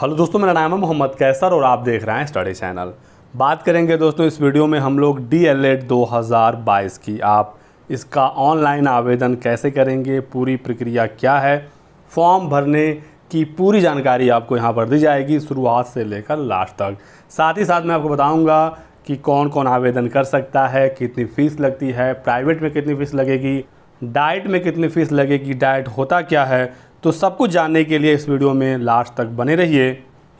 hello दोस्तों मेरा नाम है मोहम्मद कैसर और आप देख रहे हैं स्टडी चैनल बात करेंगे दोस्तों इस वीडियो में हम लोग डी एल एड दो की आप इसका ऑनलाइन आवेदन कैसे करेंगे पूरी प्रक्रिया क्या है फॉर्म भरने की पूरी जानकारी आपको यहाँ पर दी जाएगी शुरुआत से लेकर लास्ट तक साथ ही साथ मैं आपको बताऊँगा कि कौन कौन आवेदन कर सकता है कितनी फ़ीस लगती है प्राइवेट में कितनी फ़ीस लगेगी डाइट में कितनी फ़ीस लगेगी डाइट होता क्या है तो सब कुछ जानने के लिए इस वीडियो में लास्ट तक बने रहिए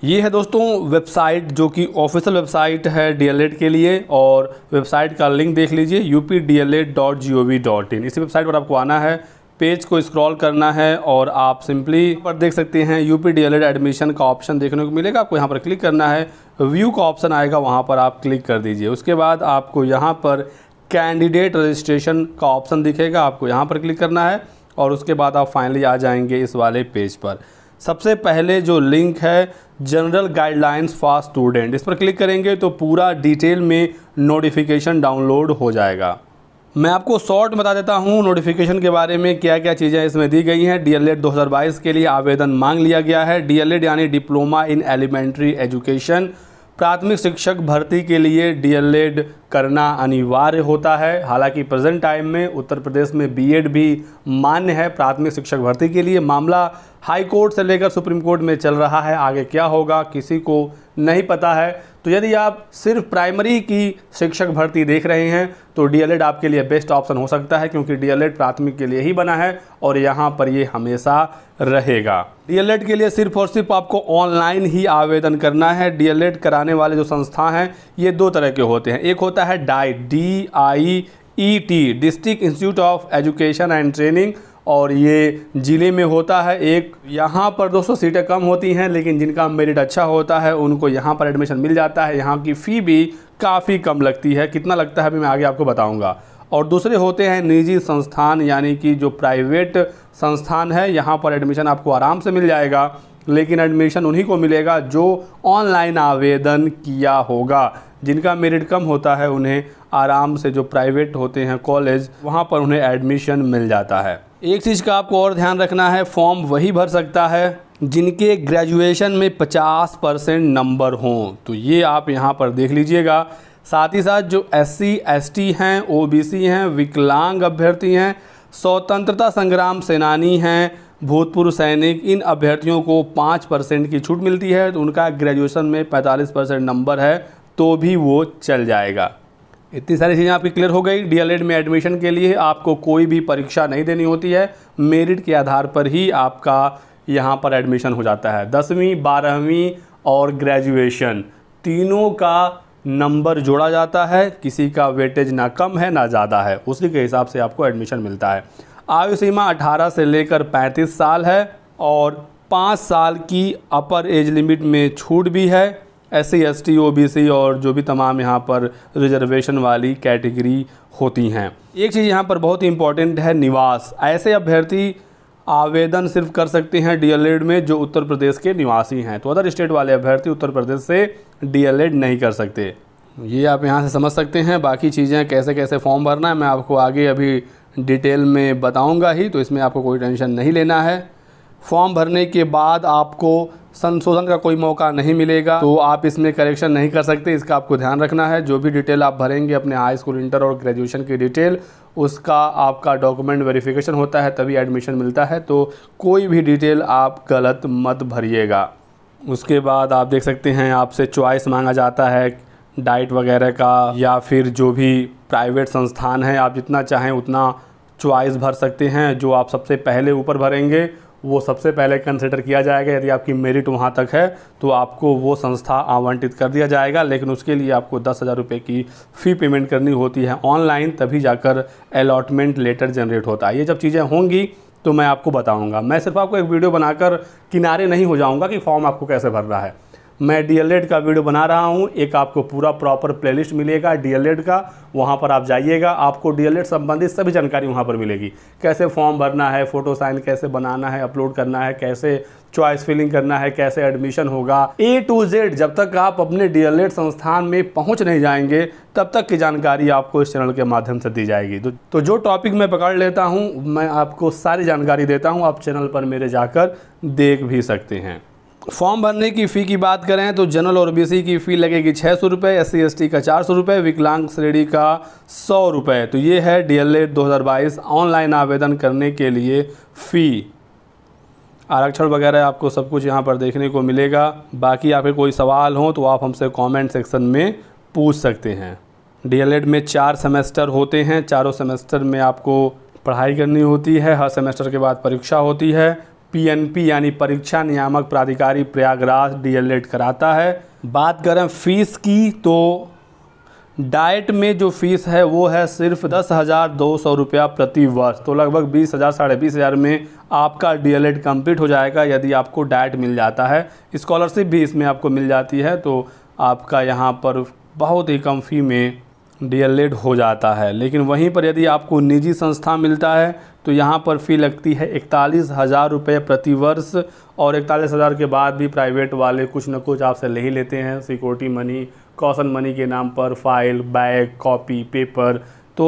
ये है दोस्तों वेबसाइट जो कि ऑफिशियल वेबसाइट है डी के लिए और वेबसाइट का लिंक देख लीजिए U P D L ed dot G O V dot in इसी वेबसाइट पर आपको आना है पेज को स्क्रॉल करना है और आप सिंपली पर देख सकते हैं U P D L ed admission का ऑप्शन देखने को मिलेगा आपको यहाँ पर क्लिक करना है व्यू का ऑप्शन आएगा वहाँ पर आप क्लिक कर दीजिए उसके बाद आपको यहाँ पर कैंडिडेट रजिस्ट्रेशन का ऑप्शन दिखेगा आपको यहाँ पर क्लिक करना है और उसके बाद आप फाइनली आ जाएंगे इस वाले पेज पर सबसे पहले जो लिंक है जनरल गाइडलाइंस फॉर स्टूडेंट इस पर क्लिक करेंगे तो पूरा डिटेल में नोटिफिकेशन डाउनलोड हो जाएगा मैं आपको शॉर्ट बता देता हूँ नोटिफिकेशन के बारे में क्या क्या चीज़ें इसमें दी गई हैं डी 2022 के लिए आवेदन मांग लिया गया है डी यानी डिप्लोमा इन एलिमेंट्री एजुकेशन प्राथमिक शिक्षक भर्ती के लिए डीएलएड करना अनिवार्य होता है हालांकि प्रेजेंट टाइम में उत्तर प्रदेश में बीएड भी मान्य है प्राथमिक शिक्षक भर्ती के लिए मामला हाई कोर्ट से लेकर सुप्रीम कोर्ट में चल रहा है आगे क्या होगा किसी को नहीं पता है तो यदि आप सिर्फ प्राइमरी की शिक्षक भर्ती देख रहे हैं तो डी आपके लिए बेस्ट ऑप्शन हो सकता है क्योंकि डी प्राथमिक के लिए ही बना है और यहाँ पर ये हमेशा रहेगा डी के लिए सिर्फ और सिर्फ आपको ऑनलाइन ही आवेदन करना है डी कराने वाले जो संस्था हैं ये दो तरह के होते हैं एक होता है DIET D I E T district institute of education and training और ये ज़िले में होता है एक यहाँ पर दोस्तों सीटें कम होती हैं लेकिन जिनका मेरिट अच्छा होता है उनको यहाँ पर एडमिशन मिल जाता है यहाँ की फ़ी भी काफ़ी कम लगती है कितना लगता है अभी मैं आगे आपको बताऊँगा और दूसरे होते हैं निजी संस्थान यानी कि जो प्राइवेट संस्थान है यहाँ पर एडमिशन आपको आराम से मिल जाएगा लेकिन एडमिशन उन्हीं को मिलेगा जो ऑनलाइन आवेदन किया होगा जिनका मेरिट कम होता है उन्हें आराम से जो प्राइवेट होते हैं कॉलेज वहाँ पर उन्हें एडमिशन मिल जाता है एक चीज़ का आपको और ध्यान रखना है फॉर्म वही भर सकता है जिनके ग्रेजुएशन में 50 परसेंट नंबर हों तो ये आप यहाँ पर देख लीजिएगा साथ ही साथ जो एस सी हैं ओबीसी हैं विकलांग अभ्यर्थी हैं स्वतंत्रता संग्राम सेनानी हैं भूतपूर्व सैनिक इन अभ्यर्थियों को पाँच परसेंट की छूट मिलती है तो उनका ग्रेजुएशन में पैंतालीस परसेंट नंबर है तो भी वो चल जाएगा इतनी सारी चीज़ें आपकी क्लियर हो गई डीएलएड में एडमिशन के लिए आपको कोई भी परीक्षा नहीं देनी होती है मेरिट के आधार पर ही आपका यहाँ पर एडमिशन हो जाता है दसवीं बारहवीं और ग्रेजुएशन तीनों का नंबर जोड़ा जाता है किसी का वेटेज ना कम है ना ज़्यादा है उसी के हिसाब से आपको एडमिशन मिलता है आयु सीमा 18 से लेकर 35 साल है और पाँच साल की अपर एज लिमिट में छूट भी है S C S T O B C और जो भी तमाम यहाँ पर रिजर्वेशन वाली कैटेगरी होती हैं एक चीज़ यहाँ पर बहुत ही इम्पॉर्टेंट है निवास ऐसे अभ्यर्थी आवेदन सिर्फ कर सकते हैं डीएलएड में जो उत्तर प्रदेश के निवासी हैं तो अदर स्टेट वाले अभ्यर्थी उत्तर प्रदेश से डीएलएड नहीं कर सकते ये आप यहाँ से समझ सकते हैं बाकी चीज़ें कैसे कैसे फॉर्म भरना है मैं आपको आगे अभी डिटेल में बताऊँगा ही तो इसमें आपको कोई टेंशन नहीं लेना है फॉर्म भरने के बाद आपको संशोधन का कोई मौका नहीं मिलेगा तो आप इसमें करेक्शन नहीं कर सकते इसका आपको ध्यान रखना है जो भी डिटेल आप भरेंगे अपने हाई स्कूल इंटर और ग्रेजुएशन की डिटेल उसका आपका डॉक्यूमेंट वेरिफिकेशन होता है तभी एडमिशन मिलता है तो कोई भी डिटेल आप गलत मत भरिएगा उसके बाद आप देख सकते हैं आपसे च्वाइस मांगा जाता है डाइट वगैरह का या फिर जो भी प्राइवेट संस्थान है आप जितना चाहें उतना च्वाइस भर सकते हैं जो आप सबसे पहले ऊपर भरेंगे वो सबसे पहले कंसिडर किया जाएगा यदि आपकी मेरिट वहाँ तक है तो आपको वो संस्था आवंटित कर दिया जाएगा लेकिन उसके लिए आपको दस हज़ार रुपये की फ़ी पेमेंट करनी होती है ऑनलाइन तभी जाकर अलॉटमेंट लेटर जनरेट होता है ये जब चीज़ें होंगी तो मैं आपको बताऊँगा मैं सिर्फ आपको एक वीडियो बनाकर किनारे नहीं हो जाऊँगा कि फॉर्म आपको कैसे भरना है मैं डीएलएड का वीडियो बना रहा हूँ एक आपको पूरा प्रॉपर प्लेलिस्ट मिलेगा डीएलएड का वहाँ पर आप जाइएगा आपको डीएलएड संबंधित सभी जानकारी वहाँ पर मिलेगी कैसे फॉर्म भरना है फ़ोटो साइन कैसे बनाना है अपलोड करना है कैसे चॉइस फिलिंग करना है कैसे एडमिशन होगा ए टू जेड जब तक आप अपने डीएलएड संस्थान में पहुँच नहीं जाएंगे तब तक की जानकारी आपको इस चैनल के माध्यम से दी जाएगी तो, तो जो टॉपिक मैं पकड़ लेता हूँ मैं आपको सारी जानकारी देता हूँ आप चैनल पर मेरे जाकर देख भी सकते हैं फॉर्म भरने की फ़ी की बात करें तो जनरल और बीसी की फ़ी लगेगी छः सौ रुपये एस सी का चार सौ रुपये विकलांग श्रेणी का सौ रुपये तो ये है डी एल एड दो हज़ार बाईस ऑनलाइन आवेदन करने के लिए फ़ी आरक्षण वगैरह आपको सब कुछ यहाँ पर देखने को मिलेगा बाकी आपके कोई सवाल हो तो आप हमसे कमेंट सेक्शन में पूछ सकते हैं डी में चार सेमेस्टर होते हैं चारों सेमेस्टर में आपको पढ़ाई करनी होती है हर सेमेस्टर के बाद परीक्षा होती है पीएनपी यानी परीक्षा नियामक प्राधिकारी प्रयागराज डीएलएड कराता है बात करें फ़ीस की तो डाइट में जो फ़ीस है वो है सिर्फ दस हज़ार दो सौ रुपया प्रति वर्ष तो लगभग बीस हज़ार साढ़े बीस हज़ार में आपका डीएलएड कंप्लीट हो जाएगा यदि आपको डाइट मिल जाता है स्कॉलरशिप भी इसमें आपको मिल जाती है तो आपका यहाँ पर बहुत ही कम फ़ी में डीएलएड हो जाता है लेकिन वहीं पर यदि आपको निजी संस्था मिलता है तो यहाँ पर फ़ी लगती है इकतालीस हज़ार रुपये प्रतिवर्ष और इकतालीस हज़ार के बाद भी प्राइवेट वाले कुछ ना कुछ आपसे ले ही लेते हैं सिक्योरिटी मनी कौशन मनी के नाम पर फाइल बैग कॉपी पेपर तो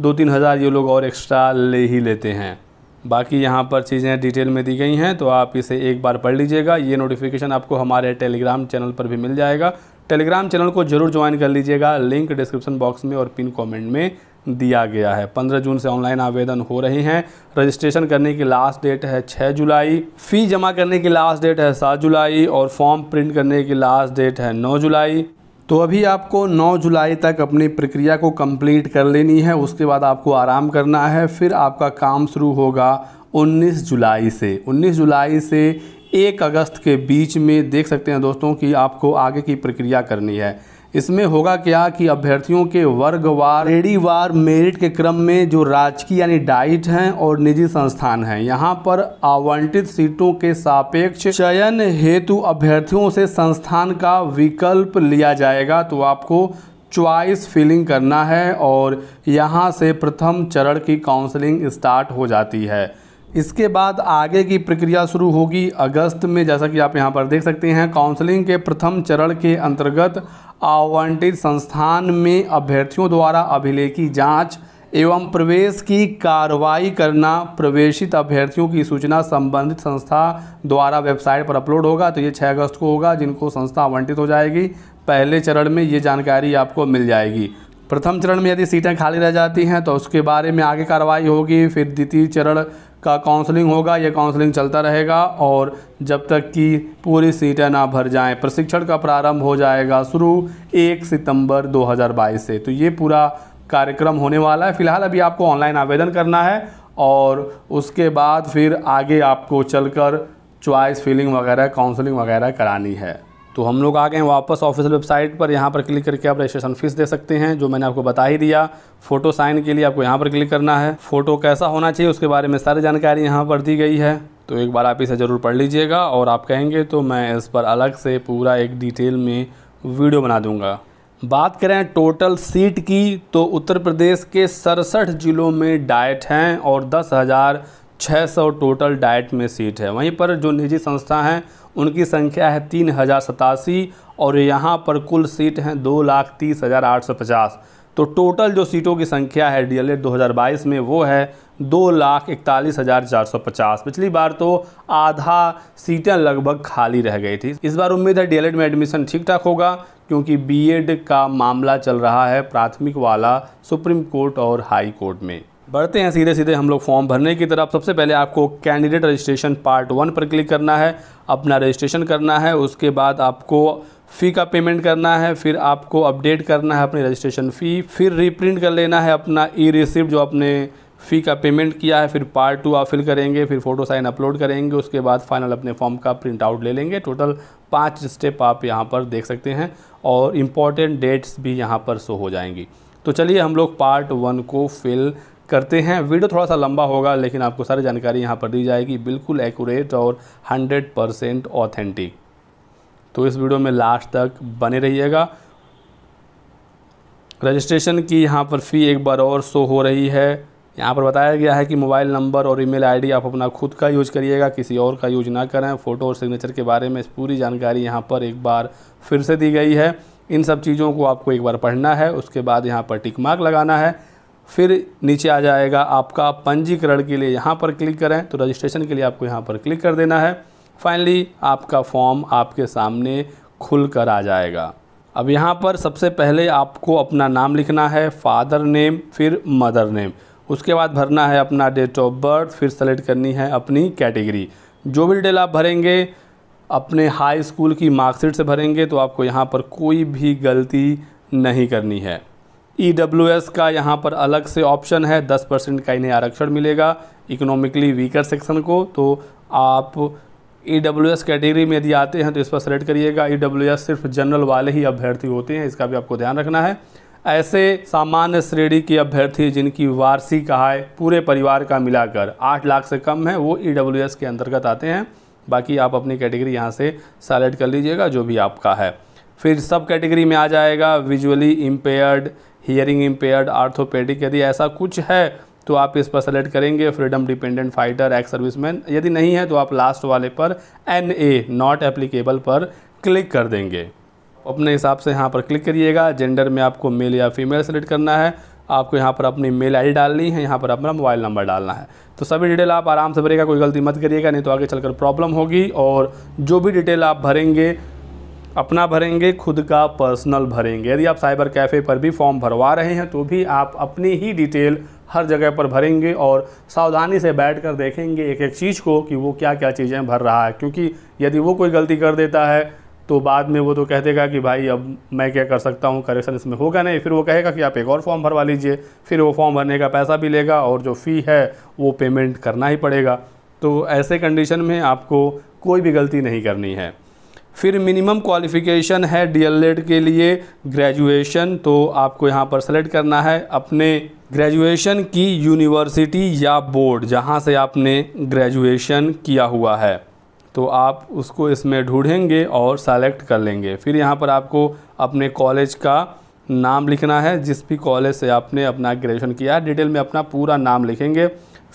दो तीन हज़ार ये लोग और एक्स्ट्रा ले ही लेते हैं बाकी यहाँ पर चीज़ें डिटेल में दी गई हैं तो आप इसे एक बार पढ़ लीजिएगा ये नोटिफिकेशन आपको हमारे टेलीग्राम चैनल पर भी मिल जाएगा टेलीग्राम चैनल को जरूर ज्वाइन कर लीजिएगा लिंक डिस्क्रिप्शन बॉक्स में और पिन कमेंट में दिया गया है 15 जून से ऑनलाइन आवेदन हो रहे हैं रजिस्ट्रेशन करने की लास्ट डेट है 6 जुलाई फ़ी जमा करने की लास्ट डेट है 7 जुलाई और फॉर्म प्रिंट करने की लास्ट डेट है 9 जुलाई तो अभी आपको 9 जुलाई तक अपनी प्रक्रिया को कंप्लीट कर लेनी है उसके बाद आपको आराम करना है फिर आपका काम शुरू होगा 19 जुलाई से 19 जुलाई से एक अगस्त के बीच में देख सकते हैं दोस्तों कि आपको आगे की प्रक्रिया करनी है इसमें होगा क्या कि अभ्यर्थियों के वर्गवार रेडीवार मेरिट के क्रम में जो राजकीय यानी डाइट हैं और निजी संस्थान हैं यहाँ पर आवंटित सीटों के सापेक्ष चयन हेतु अभ्यर्थियों से संस्थान का विकल्प लिया जाएगा तो आपको च्वाइस फिलिंग करना है और यहाँ से प्रथम चरण की काउंसलिंग स्टार्ट हो जाती है इसके बाद आगे की प्रक्रिया शुरू होगी अगस्त में जैसा कि आप यहाँ पर देख सकते हैं काउंसलिंग के प्रथम चरण के अंतर्गत आवंटित संस्थान में अभ्यर्थियों द्वारा अभिलेखी जांच एवं प्रवेश की कार्रवाई करना प्रवेशित अभ्यर्थियों की सूचना संबंधित संस्था द्वारा वेबसाइट पर अपलोड होगा तो ये 6 अगस्त को होगा जिनको संस्था आवंटित हो जाएगी पहले चरण में ये जानकारी आपको मिल जाएगी प्रथम चरण में यदि सीटें खाली रह जाती हैं तो उसके बारे में आगे कार्रवाई होगी फिर द्वितीय चरण का काउंसलिंग होगा यह काउंसलिंग चलता रहेगा और जब तक कि पूरी सीटें ना भर जाएं प्रशिक्षण का प्रारंभ हो जाएगा शुरू 1 सितंबर 2022 से तो ये पूरा कार्यक्रम होने वाला है फिलहाल अभी आपको ऑनलाइन आवेदन करना है और उसके बाद फिर आगे आपको चलकर चॉइस फिलिंग वगैरह काउंसलिंग वगैरह करानी है तो हम लोग आ गए हैं वापस ऑफिशियल वेबसाइट पर यहाँ पर क्लिक करके आप रजिस्ट्रेशन फ़ीस दे सकते हैं जो मैंने आपको बता ही दिया फ़ोटो साइन के लिए आपको यहाँ पर क्लिक करना है फ़ोटो कैसा होना चाहिए उसके बारे में सारी जानकारी यहाँ पर दी गई है तो एक बार आप इसे ज़रूर पढ़ लीजिएगा और आप कहेंगे तो मैं इस पर अलग से पूरा एक डिटेल में वीडियो बना दूँगा बात करें टोटल सीट की तो उत्तर प्रदेश के सड़सठ जिलों में डाइट हैं और दस हज़ार छः सौ टोटल डाइट में सीट है वहीं पर जो निजी संस्था हैं उनकी संख्या है तीन हज़ार सतासी और यहाँ पर कुल सीट हैं दो लाख तीस हज़ार आठ सौ पचास तो टोटल जो सीटों की संख्या है डी एल एड दो हज़ार बाईस में वो है दो लाख इकतालीस हज़ार चार सौ पचास पिछली बार तो आधा सीटें लगभग खाली रह गई थी इस बार उम्मीद है डी में एडमिशन ठीक ठाक होगा क्योंकि बीएड का मामला चल रहा है प्राथमिक वाला सुप्रीम कोर्ट और हाई कोर्ट में बढ़ते हैं सीधे सीधे हम लोग फॉर्म भरने की तरफ सबसे पहले आपको कैंडिडेट रजिस्ट्रेशन पार्ट वन पर क्लिक करना है अपना रजिस्ट्रेशन करना है उसके बाद आपको फ़ी का पेमेंट करना है फिर आपको अपडेट करना है अपनी रजिस्ट्रेशन फ़ी फिर रीप्रिंट कर लेना है अपना ई रिसिप्ट जो आपने फ़ी का पेमेंट किया है फिर पार्ट टू आप फिल करेंगे फिर फ़ोटो साइन अपलोड करेंगे उसके बाद फाइनल अपने फॉर्म का प्रिंट आउट ले लेंगे टोटल पाँच स्टेप आप यहाँ पर देख सकते हैं और इम्पॉर्टेंट डेट्स भी यहाँ पर शो हो जाएंगी तो चलिए हम लोग पार्ट वन को फिल करते हैं वीडियो थोड़ा सा लंबा होगा लेकिन आपको सारी जानकारी यहाँ पर दी जाएगी बिल्कुल एक्यूरेट और 100 परसेंट ऑथेंटिक तो इस वीडियो में लास्ट तक बने रहिएगा रजिस्ट्रेशन की यहाँ पर फ़ी एक बार और शो हो रही है यहाँ पर बताया गया है कि मोबाइल नंबर और ईमेल आईडी आप अपना खुद का यूज करिएगा किसी और का यूज ना करें फ़ोटो और सिग्नेचर के बारे में पूरी जानकारी यहाँ पर एक बार फिर से दी गई है इन सब चीज़ों को आपको एक बार पढ़ना है उसके बाद यहाँ पर टिक मार्क लगाना है फिर नीचे आ जाएगा आपका पंजीकरण के लिए यहाँ पर क्लिक करें तो रजिस्ट्रेशन के लिए आपको यहाँ पर क्लिक कर देना है फाइनली आपका फॉर्म आपके सामने खुल कर आ जाएगा अब यहाँ पर सबसे पहले आपको अपना नाम लिखना है फादर नेम फिर मदर नेम उसके बाद भरना है अपना डेट ऑफ बर्थ फिर सेलेक्ट करनी है अपनी कैटेगरी जो भी डिटेल आप भरेंगे अपने हाई स्कूल की मार्कशीट से भरेंगे तो आपको यहाँ पर कोई भी गलती नहीं करनी है ई e का यहाँ पर अलग से ऑप्शन है दस परसेंट का इन्हें आरक्षण मिलेगा इकोनॉमिकली वीकर सेक्शन को तो आप ई डब्ल्यू एस कैटेगरी में यदि आते हैं तो इस पर सेलेक्ट करिएगा ई डब्ल्यू एस सिर्फ जनरल वाले ही अभ्यर्थी होते हैं इसका भी आपको ध्यान रखना है ऐसे सामान्य श्रेणी के अभ्यर्थी जिनकी वार्षिक आय पूरे परिवार का मिलाकर आठ लाख से कम है वो ई डब्ल्यू एस के अंतर्गत आते हैं बाकी आप अपनी कैटेगरी यहाँ से सेलेक्ट कर लीजिएगा जो भी आपका है फिर सब कैटेगरी में आ जाएगा visually impaired hearing impaired orthopaedic यदि ऐसा कुछ है तो आप इस पर सेलेक्ट करेंगे freedom dependent fighter ex serviceman यदि नहीं है तो आप लास्ट वाले पर एन ए नॉट एप्लीकेबल पर क्लिक कर देंगे अपने हिसाब से यहाँ पर क्लिक करिएगा जेंडर में आपको मेल या फीमेल सेलेक्ट करना है आपको यहाँ पर अपनी मेल आई डालनी है यहाँ पर अपना मोबाइल नंबर डालना है तो सभी डिटेल आप आराम से भरेगा कोई गलती मत करिएगा नहीं तो आगे चलकर प्रॉब्लम होगी और जो भी डिटेल आप भरेंगे अपना भरेंगे खुद का पर्सनल भरेंगे यदि आप साइबर कैफ़े पर भी फॉर्म भरवा रहे हैं तो भी आप अपनी ही डिटेल हर जगह पर भरेंगे और सावधानी से बैठ कर देखेंगे एक एक चीज़ को कि वो क्या क्या चीज़ें भर रहा है क्योंकि यदि वो कोई गलती कर देता है तो बाद में वो तो कह देगा कि भाई अब मैं क्या कर सकता हूँ करेक्शन इसमें होगा नहीं फिर वो कहेगा कि आप एक और फॉर्म भरवा लीजिए फिर वो फॉर्म भरने का पैसा भी लेगा और जो फ़ी है वो पेमेंट करना ही पड़ेगा तो ऐसे कंडीशन में आपको कोई भी गलती नहीं करनी है फिर मिनिमम क्वालिफ़िकेशन है डी के लिए ग्रेजुएशन तो आपको यहाँ पर सेलेक्ट करना है अपने ग्रेजुएशन की यूनिवर्सिटी या बोर्ड जहाँ से आपने ग्रेजुएशन किया हुआ है तो आप उसको इसमें ढूंढेंगे और सेलेक्ट कर लेंगे फिर यहाँ पर आपको अपने कॉलेज का नाम लिखना है जिस भी कॉलेज से आपने अपना ग्रेजुएशन किया है डिटेल में अपना पूरा नाम लिखेंगे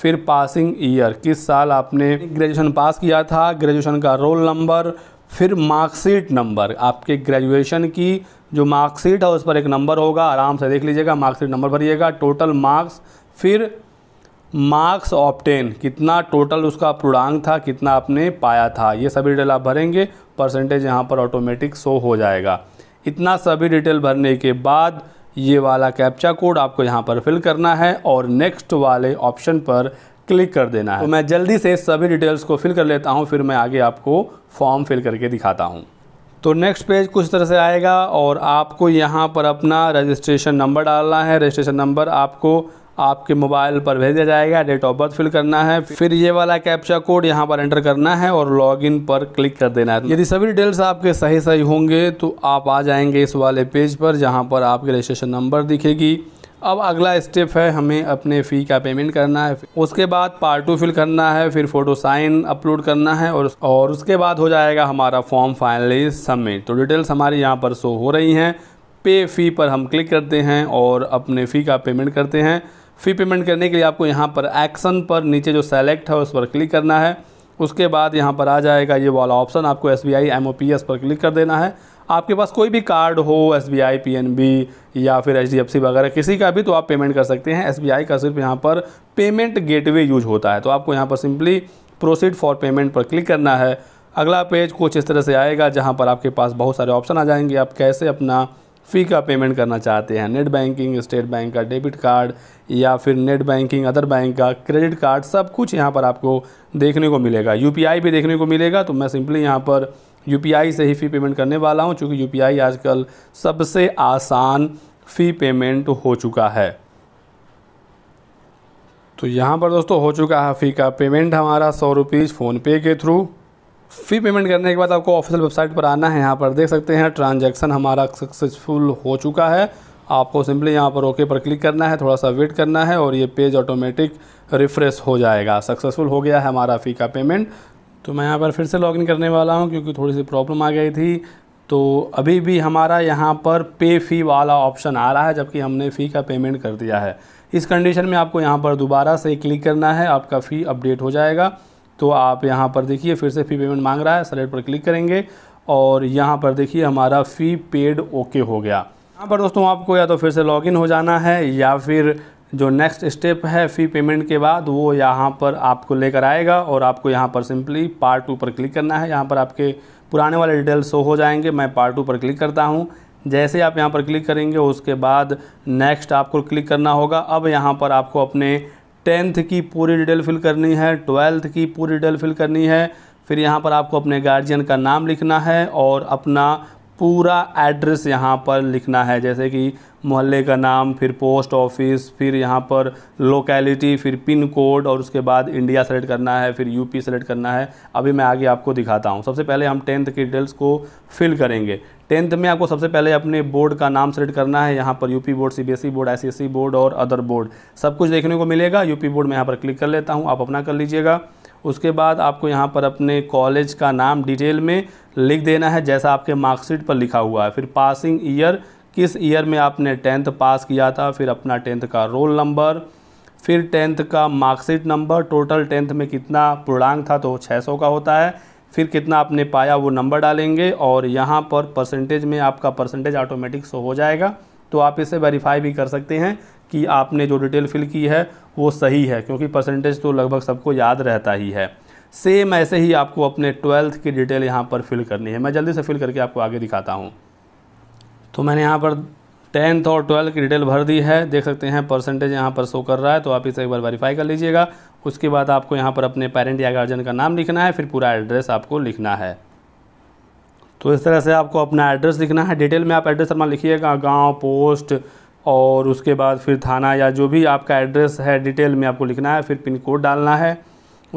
फिर पासिंग ईयर किस साल आपने ग्रेजुएशन पास किया था ग्रेजुएशन का रोल नंबर फिर मार्कशीट नंबर आपके ग्रेजुएशन की जो मार्कशीट है उस पर एक नंबर होगा आराम से देख लीजिएगा मार्कशीट नंबर भरिएगा टोटल मार्क्स फिर मार्क्स ऑप्टेन कितना टोटल उसका पूर्णांक था कितना आपने पाया था ये सभी डिटेल आप भरेंगे परसेंटेज यहाँ पर ऑटोमेटिक शो हो जाएगा इतना सभी डिटेल भरने के बाद ये वाला कैप्चा कोड आपको यहाँ पर फिल करना है और नेक्स्ट वाले ऑप्शन पर क्लिक कर देना है तो मैं जल्दी से सभी डिटेल्स को फिल कर लेता हूँ फिर मैं आगे आपको फॉर्म फिल करके दिखाता हूँ तो नेक्स्ट पेज कुछ तरह से आएगा और आपको यहाँ पर अपना रजिस्ट्रेशन नंबर डालना है रजिस्ट्रेशन नंबर आपको आपके मोबाइल पर भेजा जाएगा डेट ऑफ बर्थ फिल करना है फिर ये वाला कैप्चा कोड यहाँ पर एंटर करना है और लॉगिन पर क्लिक कर देना है यदि सभी डिटेल्स आपके सही सही होंगे तो आप आ जाएंगे इस वाले पेज पर जहाँ पर आपके रजिस्ट्रेशन नंबर दिखेगी अब अगला स्टेप है हमें अपने फ़ी का पेमेंट करना है उसके बाद पार्ट टू फिल करना है फिर फ़ोटो साइन अपलोड करना है और और उसके बाद हो जाएगा हमारा फॉर्म फाइनली सबमिट तो डिटेल्स हमारे यहाँ पर शो हो रही हैं पे फ़ी पर हम क्लिक करते हैं और अपने फ़ी का पेमेंट करते हैं फ़ी पेमेंट करने के लिए आपको यहाँ पर एक्शन पर नीचे जो सेलेक्ट है उस पर क्लिक करना है उसके बाद यहाँ पर आ जाएगा ये वाला ऑप्शन आपको S B I M O P S पर क्लिक कर देना है आपके पास कोई भी कार्ड हो S B I P N B या फिर एच डी एफ सी वगैरह किसी का भी तो आप पेमेंट कर सकते हैं एस बी आई का सिर्फ यहाँ पर पेमेंट गेटवे यूज होता है तो आपको यहाँ पर सिंपली प्रोसीड फॉर पेमेंट पर क्लिक करना है अगला पेज कुछ इस तरह से आएगा जहाँ पर आपके पास बहुत सारे ऑप्शन आ जाएंगे आप कैसे अपना फ़ी का पेमेंट करना चाहते हैं नेट बैंकिंग स्टेट बैंक का डेबिट कार्ड या फिर नेट बैंकिंग अदर बैंक का क्रेडिट कार्ड सब कुछ यहाँ पर आपको देखने को मिलेगा यू भी देखने को मिलेगा तो मैं सिंपली यहाँ पर यू से ही फ़ी पेमेंट करने वाला हूँ चूँकि यू आजकल सबसे आसान फ़ी पेमेंट हो चुका है तो यहाँ पर दोस्तों हो चुका है फ़ी का पेमेंट हमारा सौ रुपीज़ फ़ोनपे के थ्रू फ़ी पेमेंट करने के बाद आपको ऑफिशियल वेबसाइट पर आना है यहाँ पर देख सकते हैं ट्रांजैक्शन हमारा सक्सेसफुल हो चुका है आपको सिंपली यहाँ पर ओके पर क्लिक करना है थोड़ा सा वेट करना है और ये पेज ऑटोमेटिक रिफ़्रेश हो जाएगा सक्सेसफुल हो गया है हमारा फ़ी का पेमेंट तो मैं यहाँ पर फिर से लॉगिन करने वाला हूँ क्योंकि थोड़ी सी प्रॉब्लम आ गई थी तो अभी भी हमारा यहाँ पर पे फ़ी वाला ऑप्शन आ रहा है जबकि हमने फ़ी का पेमेंट कर दिया है इस कंडीशन में आपको यहाँ पर दोबारा से क्लिक करना है आपका फ़ी अपडेट हो जाएगा तो आप यहाँ पर देखिए फिर से फ़ी पेमेंट मांग रहा है सलेक्ट पर क्लिक करेंगे और यहाँ पर देखिए हमारा फ़ी पेड ओके हो गया यहाँ पर दोस्तों आपको या तो फिर से लॉगिन हो जाना है या फिर जो नेक्स्ट स्टेप है फ़ी पेमेंट के बाद वो यहाँ पर आपको लेकर आएगा और आपको यहाँ पर सिंपली पार्ट टू पर क्लिक करना है यहाँ पर आपके पुराने वाले डिटेल शो हो जाएंगे मैं पार्ट टू पर क्लिक करता हूँ जैसे आप यहाँ पर क्लिक करेंगे उसके बाद नेक्स्ट आपको क्लिक करना होगा अब यहाँ पर आपको अपने टेंथ की पूरी डिटेल फिल करनी है ट्वेल्थ की पूरी डिटेल फिल करनी है फिर यहाँ पर आपको अपने गार्जियन का नाम लिखना है और अपना पूरा एड्रेस यहाँ पर लिखना है जैसे कि मोहल्ले का नाम फिर पोस्ट ऑफिस फिर यहाँ पर लोकेलिटी फिर पिन कोड और उसके बाद इंडिया सेलेक्ट करना है फिर यूपी सेलेक्ट करना है अभी मैं आगे आपको दिखाता हूँ सबसे पहले हम टेंथ की डिटेल्स को फिल करेंगे टेंथ में आपको सबसे पहले अपने बोर्ड का नाम सेलेक्ट करना है यहाँ पर UP board CBSE board ICSE board और अदर बोर्ड सब कुछ देखने को मिलेगा यूपी बोर्ड में यहाँ पर क्लिक कर लेता हूँ आप अपना कर लीजिएगा उसके बाद आपको यहाँ पर अपने कॉलेज का नाम डिटेल में लिख देना है जैसा आपके मार्कशीट पर लिखा हुआ है फिर पासिंग ईयर किस ईयर में आपने टेंथ पास किया था फिर अपना टेंथ का रोल नंबर फिर टेंथ का मार्कशीट नंबर टोटल टेंथ में कितना पूर्णांक था तो 600 का होता है फिर कितना आपने पाया वो नंबर डालेंगे और यहाँ पर परसेंटेज में आपका परसेंटेज ऑटोमेटिक शो हो जाएगा तो आप इसे वेरीफाई भी कर सकते हैं कि आपने जो डिटेल फिल की है वो सही है क्योंकि परसेंटेज तो लगभग सबको याद रहता ही है सेम ऐसे ही आपको अपने ट्वेल्थ की डिटेल यहाँ पर फिल करनी है मैं जल्दी से फिल करके आपको आगे दिखाता हूँ तो मैंने यहाँ पर टेंथ और ट्वेल्थ की डिटेल भर दी है देख सकते हैं परसेंटेज यहाँ पर शो कर रहा है तो आप इसे एक बार वेरीफाई कर लीजिएगा उसके बाद आपको यहाँ पर अपने पेरेंट या गार्जियन का नाम लिखना है फिर पूरा एड्रेस आपको लिखना है तो इस तरह से आपको अपना एड्रेस लिखना है डिटेल में आप एड्रेस अपना लिखिएगा गाँव पोस्ट और उसके बाद फिर थाना या जो भी आपका एड्रेस है डिटेल में आपको लिखना है फिर पिन कोड डालना है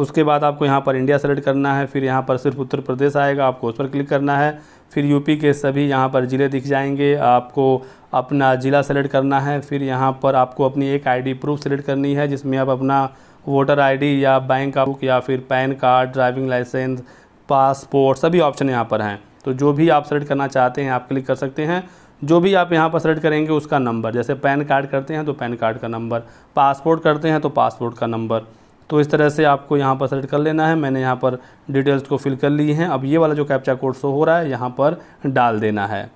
उसके बाद आपको यहाँ पर इंडिया सेलेक्ट करना है फिर यहाँ पर सिर्फ उत्तर प्रदेश आएगा आपको उस पर क्लिक करना है फिर यूपी के सभी यहाँ पर ज़िले दिख जाएंगे आपको अपना ज़िला सेलेक्ट करना है फिर यहाँ पर आपको अपनी एक आईडी प्रूफ सेलेक्ट करनी है जिसमें आप अपना वोटर आईडी या बैंक का बुक या फिर PAN card driving licence passport सभी ऑप्शन यहाँ पर हैं तो जो भी आप सेलेक्ट करना चाहते हैं आप क्लिक कर सकते हैं जो भी आप यहाँ पर सेलेक्ट करेंगे उसका नंबर जैसे पैन कार्ड करते हैं तो पैन कार्ड का नंबर पासपोर्ट करते हैं तो पासपोर्ट का नंबर तो इस तरह से आपको यहाँ पर सेलेक्ट कर लेना है मैंने यहाँ पर डिटेल्स को फिल कर ली हैं अब ये वाला जो कैप्चा कोड शो हो रहा है यहाँ पर डाल देना है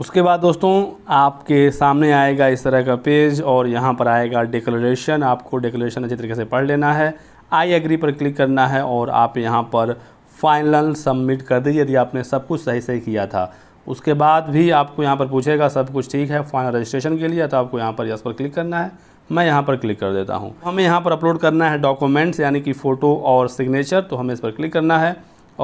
उसके बाद दोस्तों आपके सामने आएगा इस तरह का पेज और यहाँ पर आएगा डिक्लेरेशन आपको डिक्लेरेशन अच्छी तरीके से पढ़ लेना है आई एग्री पर क्लिक करना है और आप यहाँ पर फाइनल सबमिट कर दीजिए यदि आपने सब कुछ सही सही किया था उसके बाद भी आपको यहाँ पर पूछेगा सब कुछ ठीक है फाइनल रजिस्ट्रेशन के लिए तो आपको यहाँ पर यस पर क्लिक करना है मैं यहाँ पर क्लिक कर देता हूँ हमें यहाँ पर अपलोड करना है डॉक्यूमेंट्स यानी कि फ़ोटो और सिग्नेचर तो हमें इस पर क्लिक करना है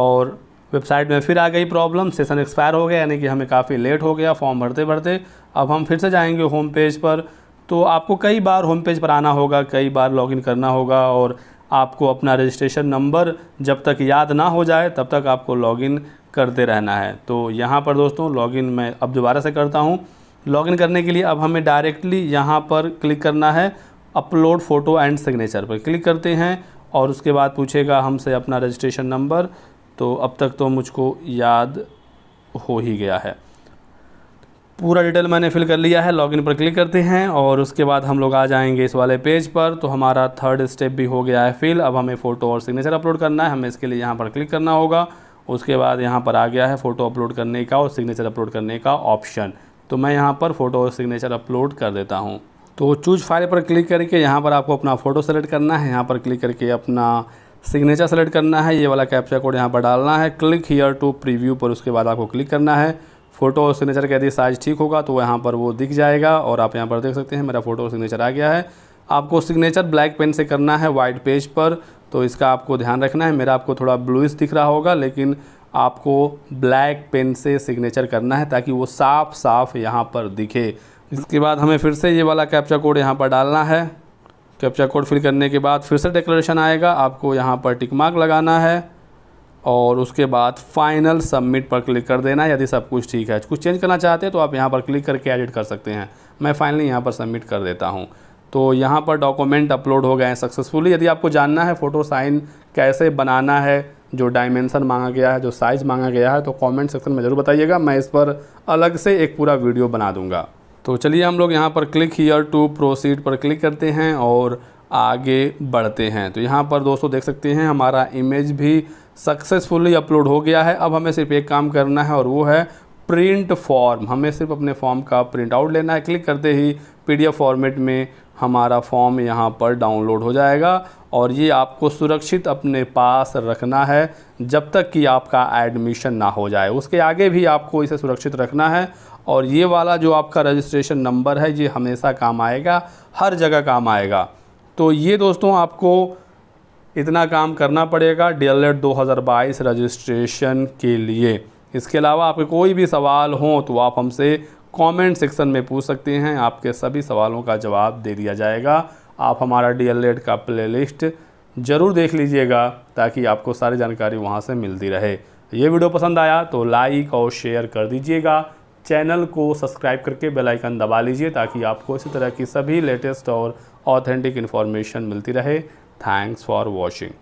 और वेबसाइट में फिर आ गई प्रॉब्लम सेशन एक्सपायर हो गया यानी कि हमें काफ़ी लेट हो गया फॉर्म भरते भरते अब हम फिर से जाएंगे होम पेज पर तो आपको कई बार होम पेज पर आना होगा कई बार लॉगिन करना होगा और आपको अपना रजिस्ट्रेशन नंबर जब तक याद ना हो जाए तब तक आपको लॉगिन करते रहना है तो यहाँ पर दोस्तों लॉगिन मैं अब दोबारा से करता हूँ लॉगिन करने के लिए अब हमें डायरेक्टली यहाँ पर क्लिक करना है अपलोड फ़ोटो एंड सिग्नेचर पर क्लिक करते हैं और उसके बाद पूछेगा हमसे अपना रजिस्ट्रेशन नंबर तो अब तक तो मुझको याद हो ही गया है पूरा डिटेल मैंने फिल कर लिया है लॉगिन पर क्लिक करते हैं और उसके बाद हम लोग आ जाएंगे इस वाले पेज पर तो हमारा थर्ड स्टेप भी हो गया है फिल अब हमें फ़ोटो और सिग्नेचर अपलोड करना है हमें इसके लिए यहाँ पर क्लिक करना होगा उसके बाद यहाँ पर आ गया है फ़ोटो अपलोड करने का और सिग्नेचर अपलोड करने का ऑप्शन तो मैं यहाँ पर फ़ोटो और सिग्नेचर अपलोड कर देता हूँ तो चूज फाइल पर क्लिक करके यहाँ पर आपको अपना फ़ोटो सेलेक्ट करना है यहाँ पर क्लिक करके अपना सिग्नेचर सेलेक्ट करना है ये वाला कैप्चर कोड यहाँ पर डालना है क्लिक हीयर टू प्रीव्यू पर उसके बाद आपको क्लिक करना है फ़ोटो और सिग्नेचर का यदि साइज़ ठीक होगा तो यहाँ पर वो दिख जाएगा और आप यहाँ पर देख सकते हैं मेरा फ़ोटो और सिग्नेचर आ गया है आपको सिग्नेचर ब्लैक पेन से करना है वाइट पेज पर तो इसका आपको ध्यान रखना है मेरा आपको थोड़ा ब्लूइश दिख रहा होगा लेकिन आपको ब्लैक पेन से सिग्नेचर करना है ताकि वो साफ साफ यहाँ पर दिखे इसके बाद हमें फिर से ये वाला कैप्चा कोड यहाँ पर डालना है कैप्चा कोड फिल करने के बाद फिर से डिक्लेरेशन आएगा आपको यहाँ पर टिक मार्क लगाना है और उसके बाद फाइनल सबमिट पर क्लिक कर देना यदि सब कुछ ठीक है कुछ चेंज करना चाहते हैं तो आप यहाँ पर क्लिक करके एडिट कर सकते हैं मैं फाइनली यहाँ पर सबमिट कर देता हूँ तो यहाँ पर डॉक्यूमेंट अपलोड हो गए हैं सक्सेसफुली यदि आपको जानना है फ़ोटो साइन कैसे बनाना है जो डायमेंसन मांगा गया है जो साइज़ मांगा गया है तो कमेंट सेक्शन में ज़रूर बताइएगा मैं इस पर अलग से एक पूरा वीडियो बना दूंगा तो चलिए हम लोग यहाँ पर क्लिक हीयर टू प्रोसीड पर क्लिक करते हैं और आगे बढ़ते हैं तो यहाँ पर दोस्तों देख सकते हैं हमारा इमेज भी सक्सेसफुली अपलोड हो गया है अब हमें सिर्फ एक काम करना है और वो है प्रिंट फॉर्म हमें सिर्फ अपने फॉर्म का प्रिंट आउट लेना है क्लिक करते ही पी फॉर्मेट में हमारा फॉर्म यहाँ पर डाउनलोड हो जाएगा और ये आपको सुरक्षित अपने पास रखना है जब तक कि आपका एडमिशन ना हो जाए उसके आगे भी आपको इसे सुरक्षित रखना है और ये वाला जो आपका रजिस्ट्रेशन नंबर है ये हमेशा काम आएगा हर जगह काम आएगा तो ये दोस्तों आपको इतना काम करना पड़ेगा डी एल एड दो रजिस्ट्रेशन के लिए इसके अलावा आपके कोई भी सवाल हो तो आप हमसे कमेंट सेक्शन में पूछ सकते हैं आपके सभी सवालों का जवाब दे दिया जाएगा आप हमारा डी का प्लेलिस्ट ज़रूर देख लीजिएगा ताकि आपको सारी जानकारी वहाँ से मिलती रहे ये वीडियो पसंद आया तो लाइक और शेयर कर दीजिएगा चैनल को सब्सक्राइब करके बेल आइकन दबा लीजिए ताकि आपको इसी तरह की सभी लेटेस्ट और ऑथेंटिक इन्फॉर्मेशन मिलती रहे थैंक्स फॉर वॉचिंग